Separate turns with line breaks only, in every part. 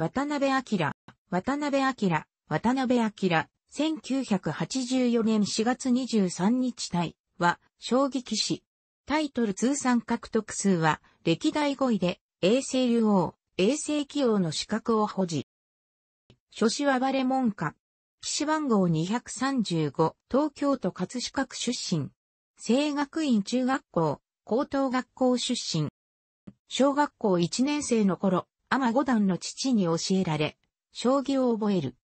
渡辺明、渡辺明、渡辺明、1984年4月23日対は、将棋騎士。タイトル通算獲得数は、歴代5位で、永世竜王、永世棋王の資格を保持。初志はバレ門下。騎士番号235、東京都葛飾区出身。生学院中学校、高等学校出身。小学校1年生の頃、天五段の父に教えられ、将棋を覚える。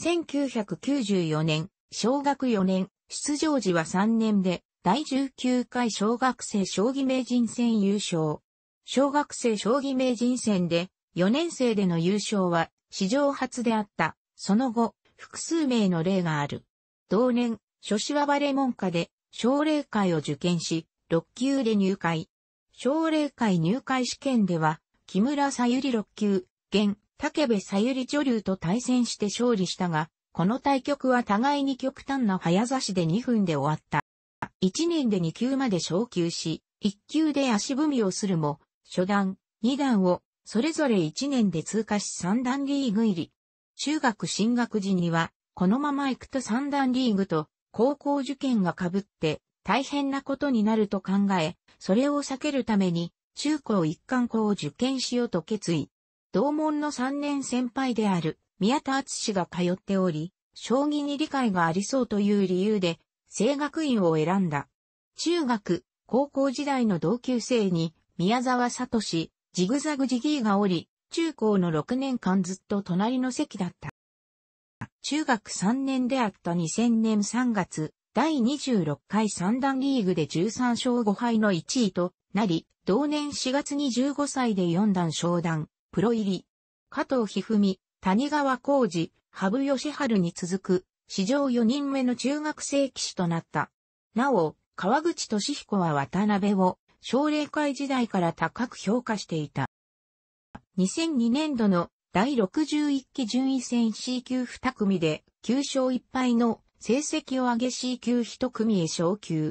1994年、小学4年、出場時は3年で、第19回小学生将棋名人戦優勝。小学生将棋名人戦で、4年生での優勝は、史上初であった。その後、複数名の例がある。同年、初志はバレ門下で、奨励会を受験し、6級で入会。奨励会入会試験では、木村さゆり6級、現、竹部さゆり女流と対戦して勝利したが、この対局は互いに極端な早指しで2分で終わった。1年で2級まで昇級し、1級で足踏みをするも、初段、2段を、それぞれ1年で通過し3段リーグ入り。中学進学時には、このまま行くと3段リーグと、高校受験が被って、大変なことになると考え、それを避けるために、中高一貫校を受験しようと決意。同門の3年先輩である宮田敦氏が通っており、将棋に理解がありそうという理由で、声学院を選んだ。中学、高校時代の同級生に、宮沢聡、ジグザグジギーがおり、中高の6年間ずっと隣の席だった。中学3年であった2000年3月、第26回三段リーグで13勝5敗の1位と、なり、同年4月に15歳で四段昇段、プロ入り。加藤一二三、谷川浩二、羽生義春に続く、史上4人目の中学生騎士となった。なお、川口俊彦は渡辺を、奨励会時代から高く評価していた。2002年度の第61期順位戦 C 級2組で9勝1敗の成績を上げ C 級1組へ昇級。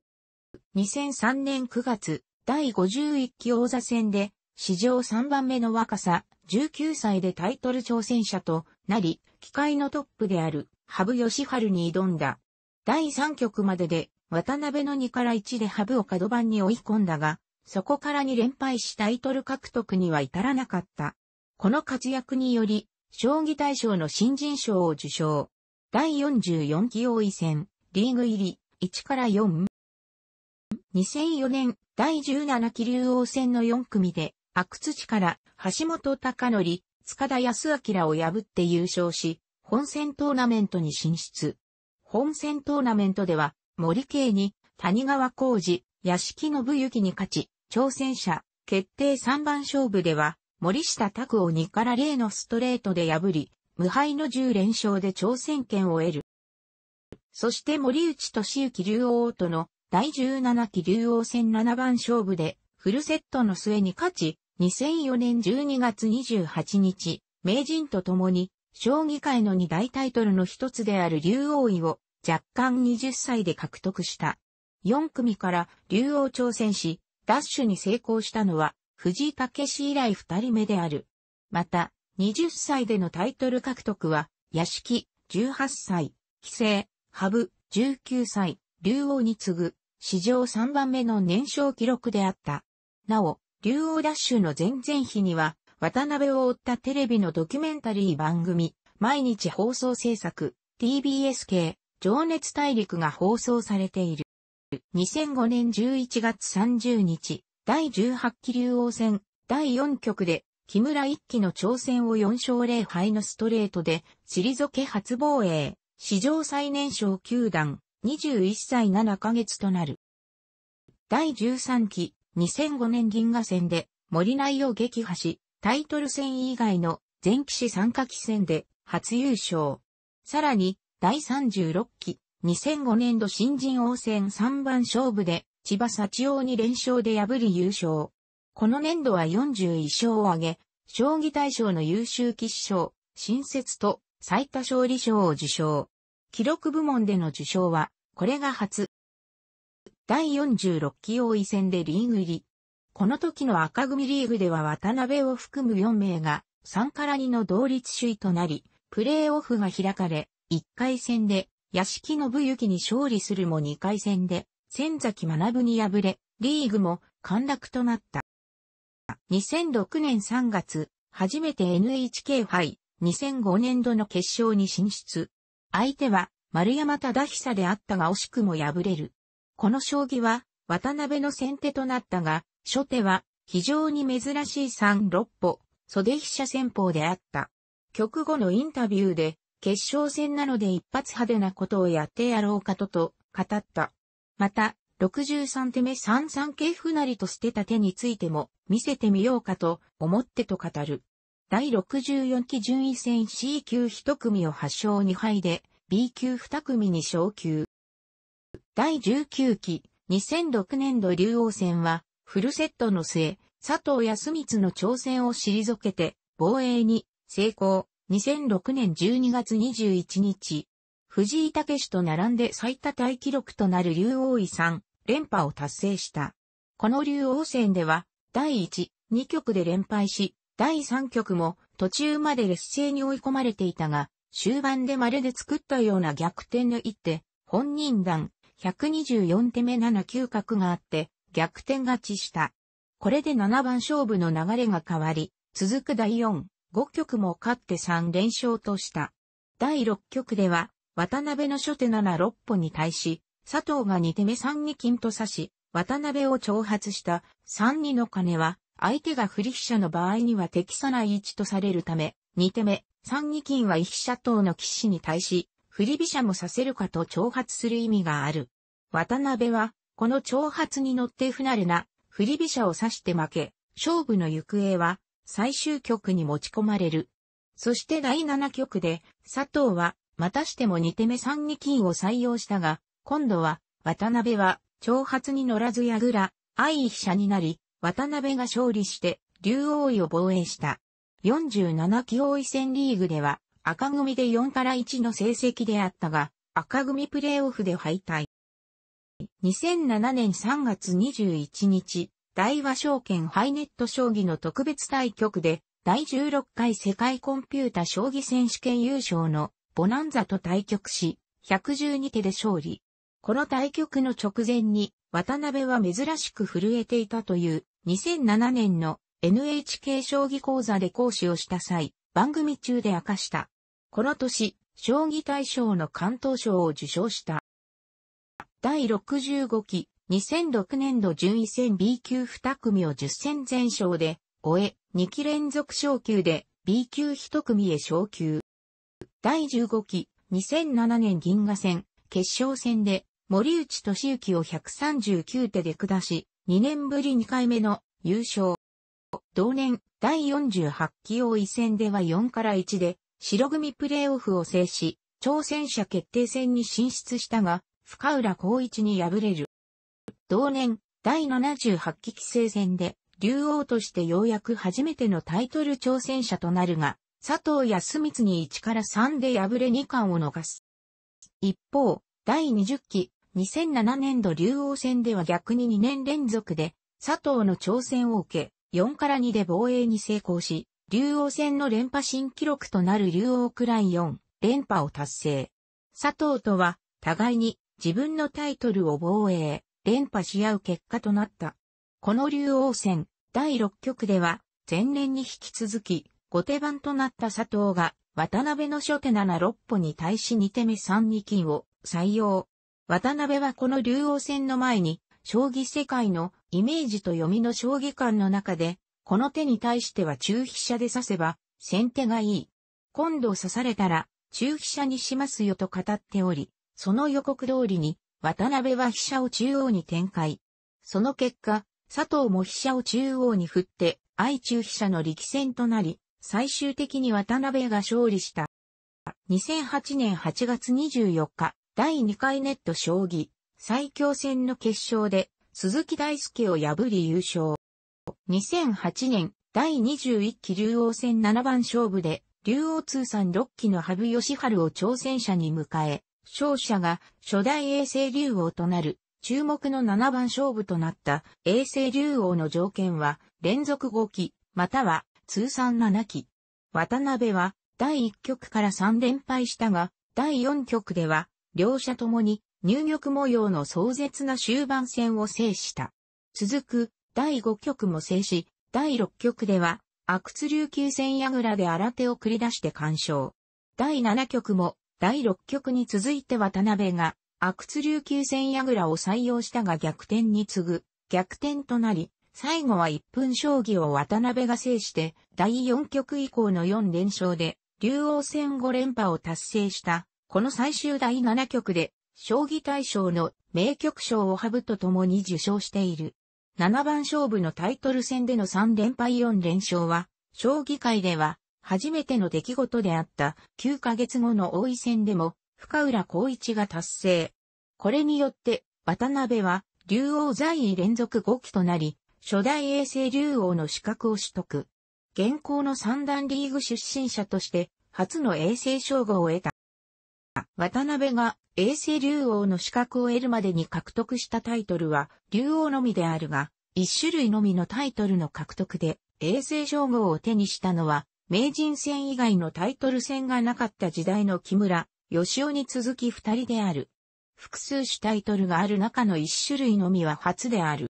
2003年9月、第51期王座戦で、史上3番目の若さ、19歳でタイトル挑戦者となり、機械のトップである、羽生義治に挑んだ。第3局までで、渡辺の2から1で羽生を角番に追い込んだが、そこから2連敗しタイトル獲得には至らなかった。この活躍により、将棋大賞の新人賞を受賞。第44期王位戦、リーグ入り、1から4、2004年第17期竜王戦の4組で、阿久津地から橋本隆則、塚田康明を破って優勝し、本戦トーナメントに進出。本戦トーナメントでは、森慶に谷川浩二、屋敷信之に勝ち、挑戦者、決定3番勝負では、森下拓を2から0のストレートで破り、無敗の10連勝で挑戦権を得る。そして森内俊之竜王との第17期竜王戦7番勝負で、フルセットの末に勝ち、2004年12月28日、名人と共に、将棋界の二大タイトルの一つである竜王位を、若干20歳で獲得した。4組から竜王挑戦し、ダッシュに成功したのは、藤井武史以来2人目である。また、20歳でのタイトル獲得は、屋敷、18歳、棋聖、羽生、19歳、竜王に次ぐ、史上3番目の年少記録であった。なお、竜王ダッシュの前々日には、渡辺を追ったテレビのドキュメンタリー番組、毎日放送制作、TBS 系、情熱大陸が放送されている。2005年11月30日、第18期竜王戦、第4局で、木村一騎の挑戦を4勝0敗のストレートで、退け初防衛、史上最年少9段、21歳7ヶ月となる。第13期2005年銀河戦で森内を撃破し、タイトル戦以外の全騎士参加期戦で初優勝。さらに、第36期2005年度新人王戦3番勝負で千葉幸王に連勝で破り優勝。この年度は41勝を挙げ、将棋大賞の優秀棋士賞、新設と最多勝利賞を受賞。記録部門での受賞はこれが初。第46期王位戦でリーグ入り。この時の赤組リーグでは渡辺を含む4名が3から2の同率首位となり、プレーオフが開かれ、1回戦で屋敷信之に勝利するも2回戦で千崎学に敗れ、リーグも陥落となった。2006年3月、初めて NHK 杯2005年度の決勝に進出。相手は丸山忠久であったが惜しくも敗れる。この将棋は、渡辺の先手となったが、初手は、非常に珍しい3、6歩、袖飛車戦法であった。局後のインタビューで、決勝戦なので一発派手なことをやってやろうかとと、語った。また、63手目3三桂な成と捨てた手についても見せてみようかと思ってと語る。第64期順位戦 C 級一組を8勝2敗で B 級2組に昇級。第19期、2006年度竜王戦は、フルセットの末、佐藤康光の挑戦を退けて、防衛に成功。2006年12月21日、藤井武史と並んで最多大記録となる竜王位3連覇を達成した。この竜王戦では、第1、2局で連敗し、第3局も途中まで劣勢に追い込まれていたが、終盤でまるで作ったような逆転の一手、本人段、124手目7九角があって、逆転勝ちした。これで7番勝負の流れが変わり、続く第4、5局も勝って3連勝とした。第6局では、渡辺の初手7、6歩に対し、佐藤が2手目3に金と指し、渡辺を挑発した3、二の金は、相手が振り飛車の場合には適さない位置とされるため、二手目、三二金は一飛車等の騎士に対し、振り飛車もさせるかと挑発する意味がある。渡辺は、この挑発に乗って不慣れな、振り飛車を指して負け、勝負の行方は、最終局に持ち込まれる。そして第7局で、佐藤は、またしても2手目3二金を採用したが、今度は、渡辺は、挑発に乗らず矢倉、相飛車になり、渡辺が勝利して、竜王位を防衛した。47期王位戦リーグでは赤組で4から1の成績であったが、赤組プレーオフで敗退。2007年3月21日、大和証券ハイネット将棋の特別対局で、第16回世界コンピュータ将棋選手権優勝のボナンザと対局し、112手で勝利。この対局の直前に、渡辺は珍しく震えていたという2007年の NHK 将棋講座で講師をした際、番組中で明かした。この年、将棋大賞の関東賞を受賞した。第65期、2006年度順位戦 B 級2組を10戦全勝で、終え、2期連続昇級で B 級1組へ昇級。第15期、2007年銀河戦、決勝戦で、森内俊之を139手で下し、2年ぶり2回目の優勝。同年、第48期王位戦では4から1で、白組プレーオフを制し、挑戦者決定戦に進出したが、深浦光一に敗れる。同年、第78期規制戦で、竜王としてようやく初めてのタイトル挑戦者となるが、佐藤康光に1から3で敗れ2冠を逃す。一方、第20期、2007年度竜王戦では逆に2年連続で、佐藤の挑戦を受け、4から2で防衛に成功し、竜王戦の連覇新記録となる竜王クライ4連覇を達成。佐藤とは、互いに自分のタイトルを防衛、連覇し合う結果となった。この竜王戦第6局では、前年に引き続き、後手番となった佐藤が、渡辺の初手76歩に対し2手目3二金を採用。渡辺はこの竜王戦の前に、将棋世界のイメージと読みの将棋観の中で、この手に対しては中飛車で指せば、先手がいい。今度刺されたら、中飛車にしますよと語っており、その予告通りに、渡辺は飛車を中央に展開。その結果、佐藤も飛車を中央に振って、愛中飛車の力戦となり、最終的に渡辺が勝利した。2008年8月24日、第2回ネット将棋、最強戦の決勝で、鈴木大介を破り優勝。2008年、第21期竜王戦7番勝負で、竜王通算6期の羽生善治を挑戦者に迎え、勝者が初代衛星竜王となる、注目の7番勝負となった衛星竜王の条件は、連続5期、または通算7期。渡辺は、第1局から3連敗したが、第4局では、両者ともに入玉模様の壮絶な終盤戦を制した。続く、第5局も制し、第6局では、阿久津琉球戦倉で新手を繰り出して干渉。第7局も、第6局に続いて渡辺が、阿久津琉球戦倉を採用したが逆転に次ぐ、逆転となり、最後は1分将棋を渡辺が制して、第4局以降の4連勝で、竜王戦5連覇を達成した、この最終第7局で、将棋大賞の名曲賞をハブと共に受賞している。七番勝負のタイトル戦での3連敗4連勝は、将棋界では初めての出来事であった9ヶ月後の王位戦でも深浦光一が達成。これによって渡辺は竜王在位連続5期となり、初代衛星竜王の資格を取得。現行の三段リーグ出身者として初の衛星称号を得た。渡辺が永世竜王の資格を得るまでに獲得したタイトルは竜王のみであるが、一種類のみのタイトルの獲得で永世称号を手にしたのは、名人戦以外のタイトル戦がなかった時代の木村、吉尾に続き二人である。複数種タイトルがある中の一種類のみは初である。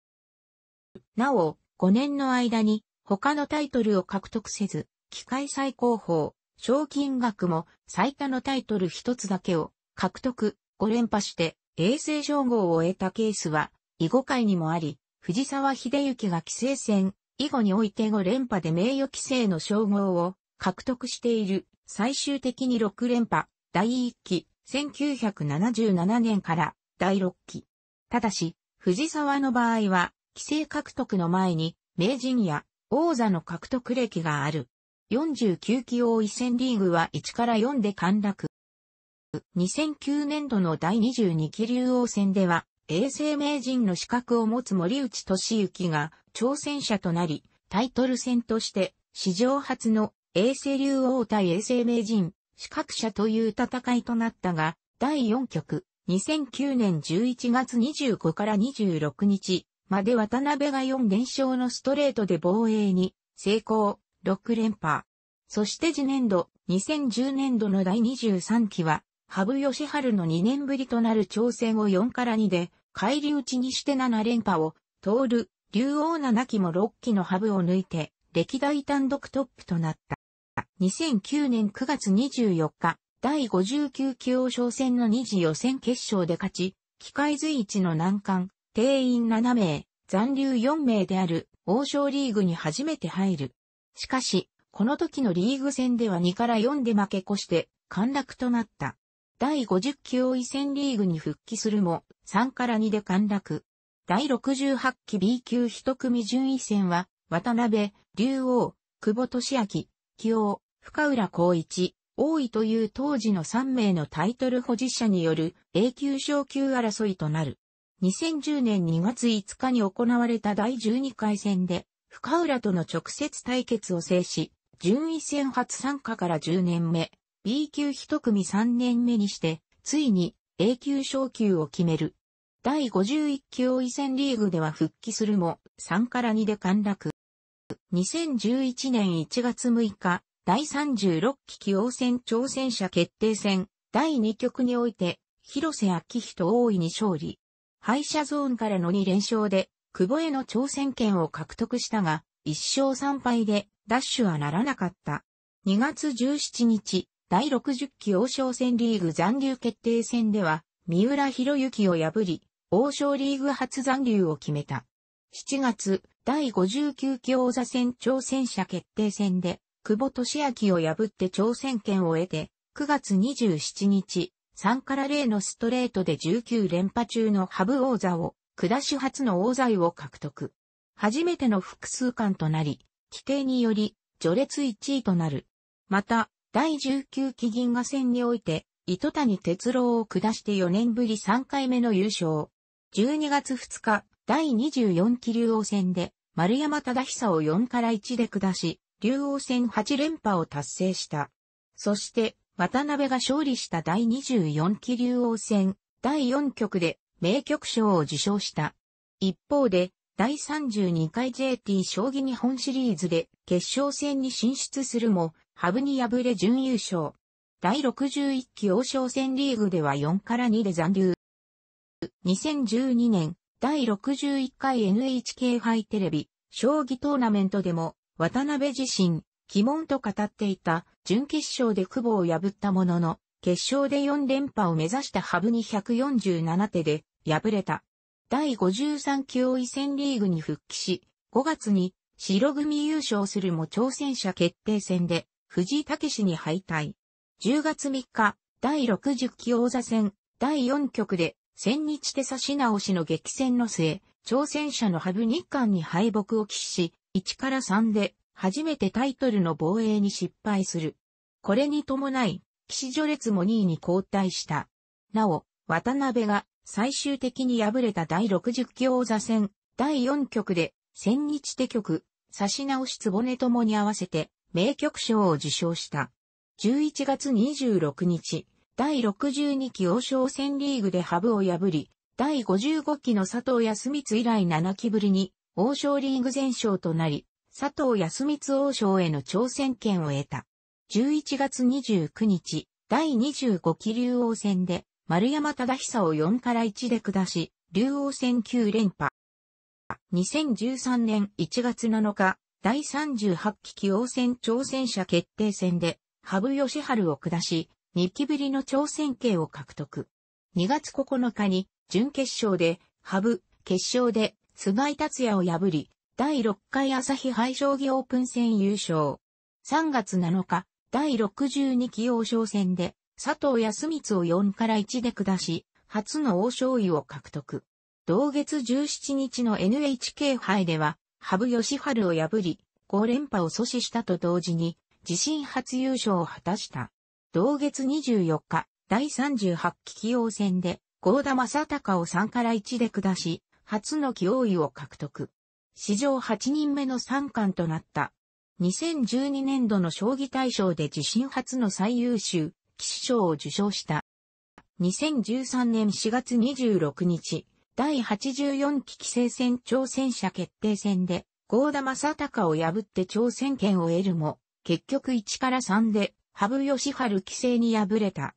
なお、5年の間に他のタイトルを獲得せず、機械最高峰、賞金額も最多のタイトル一つだけを獲得、5連覇して永世称号を得たケースは、囲碁界にもあり、藤沢秀幸が棋聖戦、囲碁において5連覇で名誉棋聖の称号を獲得している、最終的に6連覇、第1期、1977年から第6期。ただし、藤沢の場合は、規制獲得の前に、名人や王座の獲得歴がある。49期王位戦リーグは1から4で陥落。2009年度の第22期竜王戦では、永世名人の資格を持つ森内俊之が挑戦者となり、タイトル戦として史上初の永世竜王対永世名人資格者という戦いとなったが、第4局、2009年11月25から26日まで渡辺が4連勝のストレートで防衛に成功。6連覇。そして次年度、2010年度の第23期は、羽生善治の2年ぶりとなる挑戦を4から2で、返り討ちにして7連覇を、通る、竜王7期も6期の羽生を抜いて、歴代単独トップとなった。2009年9月24日、第59期王将戦の2次予選決勝で勝ち、機械随一の難関、定員7名、残留4名である王将リーグに初めて入る。しかし、この時のリーグ戦では2から4で負け越して陥落となった。第50球王位戦リーグに復帰するも、3から2で陥落。第68期 B 級一組順位戦は、渡辺、竜王、久保俊明、清深浦光一、王位という当時の3名のタイトル保持者による A 級昇級争いとなる。2010年2月5日に行われた第12回戦で、深浦との直接対決を制し、順位戦初参加から10年目、B 級一組3年目にして、ついに A 級昇級を決める。第51級王位戦リーグでは復帰するも、3から2で陥落。2011年1月6日、第36期棋王戦挑戦者決定戦、第2局において、広瀬明人大いに勝利。敗者ゾーンからの2連勝で、久保への挑戦権を獲得したが、1勝3敗で、ダッシュはならなかった。2月17日、第60期王将戦リーグ残留決定戦では、三浦博之を破り、王将リーグ初残留を決めた。7月、第59期王座戦挑戦者決定戦で、久保俊明を破って挑戦権を得て、9月27日、3から0のストレートで19連覇中のハブ王座を下し初の王座位を獲得。初めての複数冠となり、規定により、序列1位となる。また、第19期銀河戦において、糸谷哲郎を下して4年ぶり3回目の優勝。12月2日、第24期竜王戦で、丸山忠久を4から1で下し、竜王戦8連覇を達成した。そして、渡辺が勝利した第24期竜王戦、第4局で、名曲賞を受賞した。一方で、第32回 JT 将棋日本シリーズで決勝戦に進出するも、ハブに敗れ準優勝。第61期王将戦リーグでは4から2で残留。2012年、第61回 NHK 杯テレビ、将棋トーナメントでも、渡辺自身、鬼門と語っていた準決勝で久保を破ったものの、決勝で4連覇を目指したハブに147手で敗れた。第53級王位戦リーグに復帰し、5月に白組優勝するも挑戦者決定戦で藤井武に敗退。10月3日、第60期王座戦第4局で千日手差し直しの激戦の末、挑戦者のハブ日韓に敗北を喫し、1から3で初めてタイトルの防衛に失敗する。これに伴い、騎士序列も2位に交代した。なお、渡辺が最終的に敗れた第60強座戦、第4局で、千日手局、差し直しねともに合わせて、名局賞を受賞した。11月26日、第62期王将戦リーグでハブを破り、第55期の佐藤康光以来7期ぶりに、王将リーグ全勝となり、佐藤康光王将への挑戦権を得た。11月29日、第25期竜王戦で、丸山忠久を4から1で下し、竜王戦9連覇。2013年1月7日、第38期棋王戦挑戦者決定戦で、羽生善治を下し、2期ぶりの挑戦権を獲得。2月9日に、準決勝で、羽生、決勝で、菅井達也を破り、第6回朝日杯将棋オープン戦優勝。3月7日、第62期王将戦で、佐藤康光を4から1で下し、初の王将位を獲得。同月17日の NHK 杯では、羽生善治を破り、5連覇を阻止したと同時に、自身初優勝を果たした。同月24日、第38期棋王戦で、郷田正隆を3から1で下し、初の棋王位を獲得。史上8人目の三冠となった2012年度の将棋大賞で自身初の最優秀、騎士賞を受賞した。2013年4月26日、第84期棋聖戦挑戦者決定戦で、郷田正隆を破って挑戦権を得るも、結局1から3で、羽生義治棋聖に敗れた。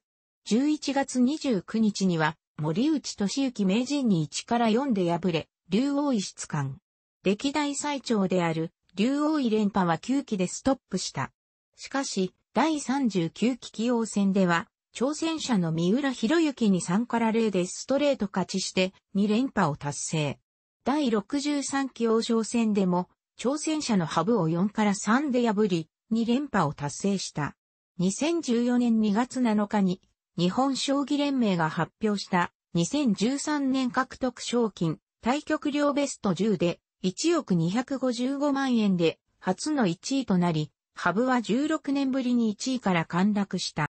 11月29日には、森内俊之名人に1から4で敗れ、竜王一室官。歴代最長である竜王位連覇は9期でストップした。しかし、第39期棋王戦では、挑戦者の三浦博之に3から0でストレート勝ちして2連覇を達成。第63期王将戦でも、挑戦者のハブを4から3で破り、2連覇を達成した。2014年2月7日に、日本将棋連盟が発表した2013年獲得賞金、対局量ベスト10で、1億255万円で初の1位となり、ハブは16年ぶりに1位から陥落した。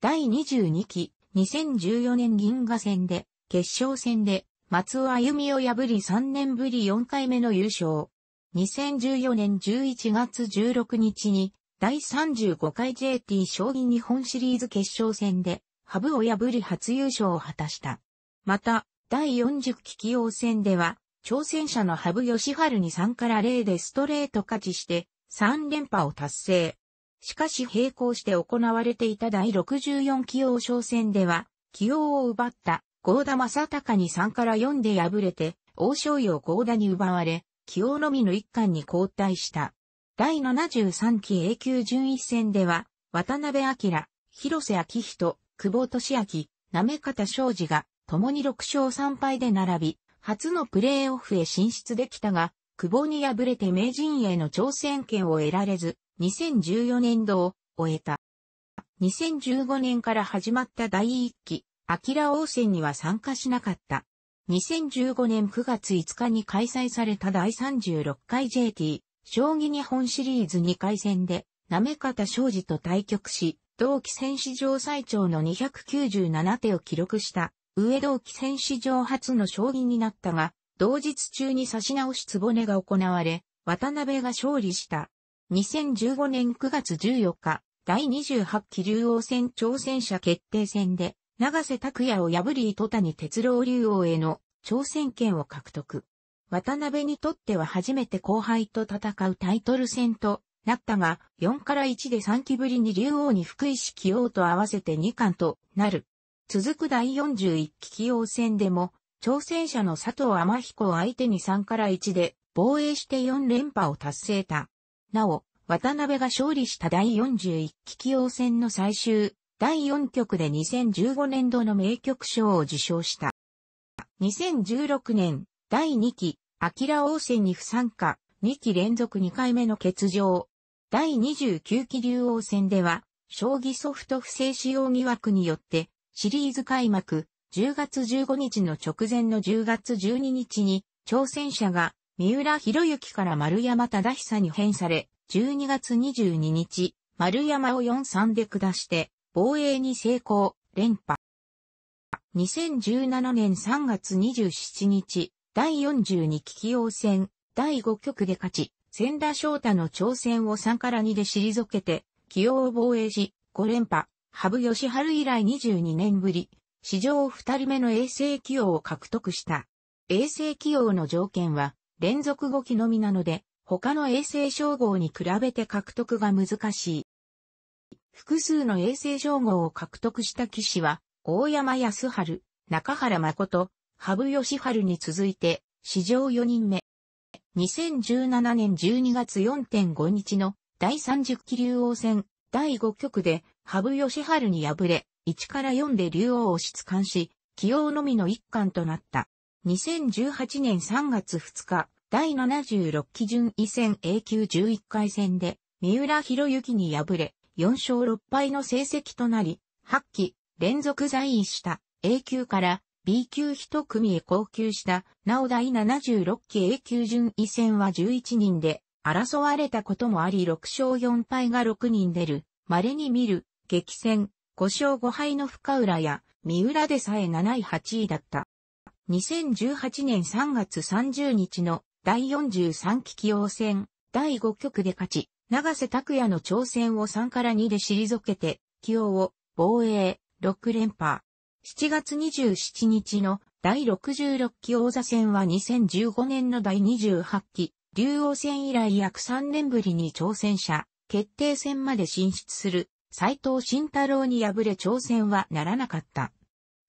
第22期2014年銀河戦で決勝戦で松尾歩美を破り3年ぶり4回目の優勝。2014年11月16日に第35回 JT 将棋日本シリーズ決勝戦でハブを破り初優勝を果たした。また、第40期棋王戦では挑戦者の羽生ハルに3から0でストレート勝ちして3連覇を達成。しかし並行して行われていた第64棋王商戦では、棋王を奪った合田正隆に3から4で敗れて、王将位をー田に奪われ、棋王のみの一冠に交代した。第73期 A 級順位戦では、渡辺明、広瀬明人、久保利明、なめ方昌司が、共に6勝3敗で並び、初のプレーオフへ進出できたが、久保に敗れて名人への挑戦権を得られず、2014年度を終えた。2015年から始まった第1期、アキラ王戦には参加しなかった。2015年9月5日に開催された第36回 JT、将棋日本シリーズ2回戦で、な方庄司と対局し、同期戦史上最長の297手を記録した上同期戦史上初の将棋になったが、同日中に差し直しつぼねが行われ、渡辺が勝利した。2015年9月14日、第28期竜王戦挑戦者決定戦で、長瀬拓也を破り糸谷哲郎竜王への挑戦権を獲得。渡辺にとっては初めて後輩と戦うタイトル戦となったが、4から1で3期ぶりに竜王に福井市起用と合わせて2冠となる。続く第41期棋王戦でも、挑戦者の佐藤天彦を相手に3から1で防衛して4連覇を達成た。なお、渡辺が勝利した第41期棋王戦の最終、第4局で2015年度の名局賞を受賞した。2016年、第2期、明王戦に不参加、2期連続2回目の欠場。第29期竜王戦では、将棋ソフト不正使用疑惑によって、シリーズ開幕、10月15日の直前の10月12日に、挑戦者が、三浦博之から丸山忠久に変され、12月22日、丸山を4-3で下して、防衛に成功、連覇。2017年3月27日、第42期起用戦、第5局で勝ち、千田翔太の挑戦を3から2で退けて、起用を防衛し、5連覇。羽生ハル以来22年ぶり、史上2人目の衛星起用を獲得した。衛星起用の条件は、連続5期のみなので、他の衛星称号に比べて獲得が難しい。複数の衛星称号を獲得した騎士は、大山康春、中原誠、羽生義春に続いて、史上4人目。2017年12月4.5日の第30期竜王戦第5局で羽生善治に敗れ、1から4で竜王を出冠し、起用のみの一冠となった。2018年3月2日、第76期順位戦 A 級11回戦で、三浦博之に敗れ、4勝6敗の成績となり、8期連続在位した A 級から B 級一組へ降級した、なお第76期 A 級順位戦は11人で、争われたこともあり6勝4敗が6人出る、稀に見る激戦、5勝5敗の深浦や、三浦でさえ7位8位だった。2018年3月30日の第43期棋王戦第5局で勝ち、長瀬拓也の挑戦を3から2で退けて、棋王を防衛6連覇。7月27日の第66期王座戦は2015年の第28期竜王戦以来約3年ぶりに挑戦者決定戦まで進出する斎藤慎太郎に敗れ挑戦はならなかった。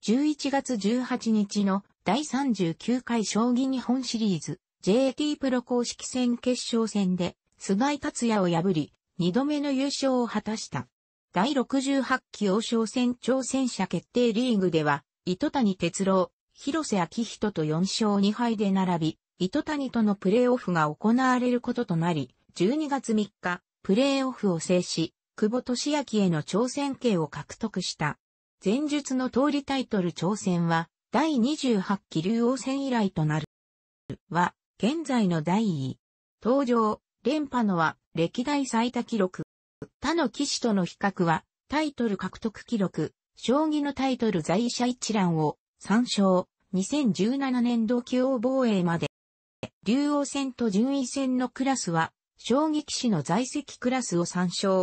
11月18日の第39回将棋日本シリーズ JT プロ公式戦決勝戦で菅井達也を破り2度目の優勝を果たした。第68期王将戦挑戦者決定リーグでは糸谷哲郎、広瀬明人と4勝2敗で並び、糸谷とのプレーオフが行われることとなり、12月3日、プレーオフを制し、久保利明への挑戦権を獲得した。前述の通りタイトル挑戦は、第28期竜王戦以来となる。は、現在の第位。登場、連覇のは、歴代最多記録。他の騎士との比較は、タイトル獲得記録、将棋のタイトル在者一覧を、参照、2017年度級王防衛まで。竜王戦と順位戦のクラスは、将棋騎士の在籍クラスを参照。